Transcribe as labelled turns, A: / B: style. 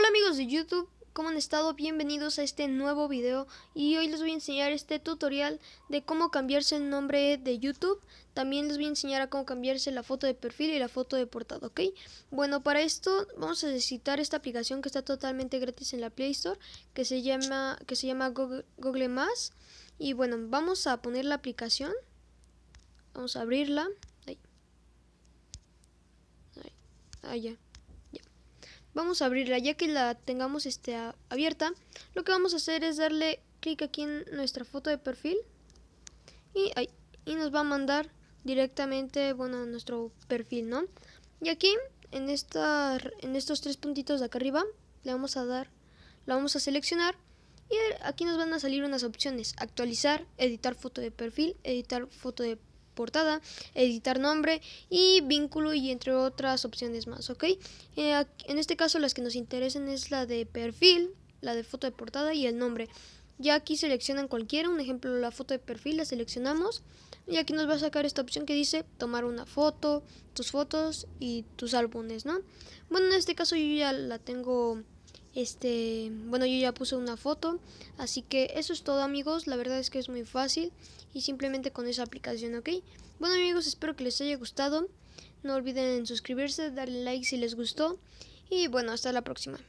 A: Hola amigos de YouTube, ¿cómo han estado? Bienvenidos a este nuevo video y hoy les voy a enseñar este tutorial de cómo cambiarse el nombre de YouTube. También les voy a enseñar a cómo cambiarse la foto de perfil y la foto de portada, ¿ok? Bueno, para esto vamos a necesitar esta aplicación que está totalmente gratis en la Play Store que se llama, que se llama Google, Más. Y bueno, vamos a poner la aplicación. Vamos a abrirla. Ahí. Ahí. Allá vamos a abrirla ya que la tengamos este, abierta lo que vamos a hacer es darle clic aquí en nuestra foto de perfil y, nos va a mandar directamente bueno a nuestro perfil no y aquí en esta en estos tres puntitos de acá arriba le vamos a dar la vamos a seleccionar y aquí nos van a salir unas opciones actualizar editar foto de perfil editar foto de portada, editar nombre y vínculo y entre otras opciones más, ¿ok? Eh, en este caso las que nos interesan es la de perfil, la de foto de portada y el nombre. Ya aquí seleccionan cualquiera, un ejemplo la foto de perfil, la seleccionamos y aquí nos va a sacar esta opción que dice tomar una foto, tus fotos y tus álbumes, ¿no? Bueno, en este caso yo ya la tengo este, bueno, yo ya puse una foto, así que eso es todo amigos, la verdad es que es muy fácil y simplemente con esa aplicación, ¿ok? Bueno amigos, espero que les haya gustado, no olviden suscribirse, darle like si les gustó y bueno, hasta la próxima.